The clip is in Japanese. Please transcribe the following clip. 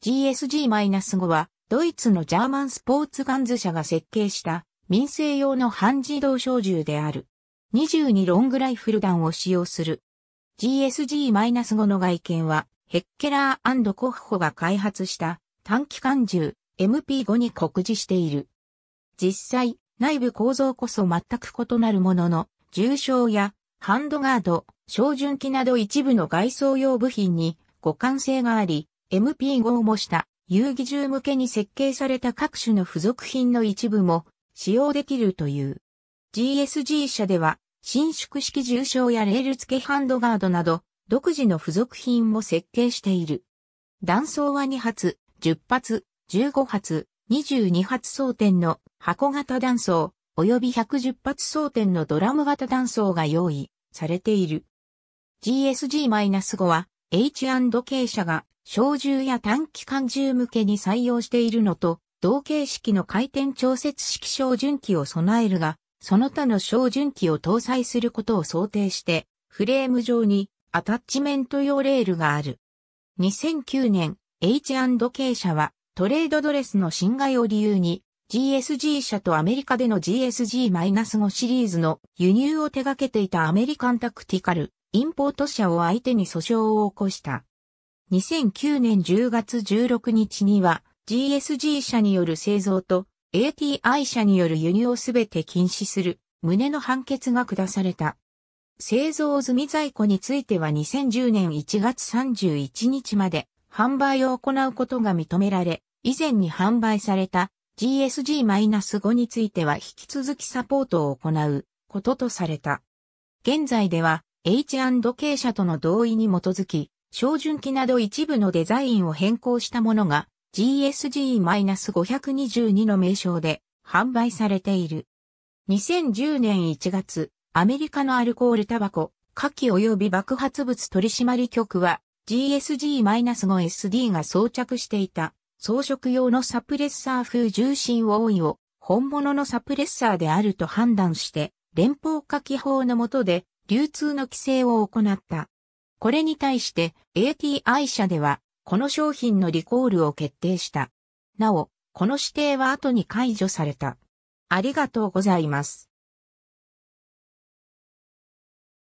GSG-5 は、ドイツのジャーマンスポーツガンズ社が設計した民生用の半自動小銃である。22ロングライフル弾を使用する。GSG-5 の外見は、ヘッケラーコッホが開発した短機関銃 MP5 に酷似している。実際、内部構造こそ全く異なるものの、重傷やハンドガード、照準器など一部の外装用部品に互換性があり、MP5 模した遊戯銃向けに設計された各種の付属品の一部も使用できるという。GSG 社では伸縮式重傷やレール付けハンドガードなど独自の付属品も設計している。弾倉は2発、10発、15発、22発装填の箱型弾倉、及び110発装填のドラム型弾倉が用意されている。GSG-5 は H&K 社が小銃や短期間銃向けに採用しているのと、同形式の回転調節式照準機を備えるが、その他の照準機を搭載することを想定して、フレーム上にアタッチメント用レールがある。2009年、H&K 社はトレードドレスの侵害を理由に GSG 社とアメリカでの GSG-5 シリーズの輸入を手掛けていたアメリカンタクティカルインポート社を相手に訴訟を起こした。2009年10月16日には GSG 社による製造と ATI 社による輸入をすべて禁止する旨の判決が下された。製造済み在庫については2010年1月31日まで販売を行うことが認められ、以前に販売された GSG-5 については引き続きサポートを行うこととされた。現在では H&K 社との同意に基づき照準器など一部のデザインを変更したものが GSG-522 の名称で販売されている。2010年1月、アメリカのアルコールタバコ、火器及び爆発物取締局は GSG-5SD が装着していた装飾用のサプレッサー風重心を多いを本物のサプレッサーであると判断して連邦火器法の下で流通の規制を行った。これに対して ATI 社では、この商品のリコールを決定した。なお、この指定は後に解除された。ありがとうございます。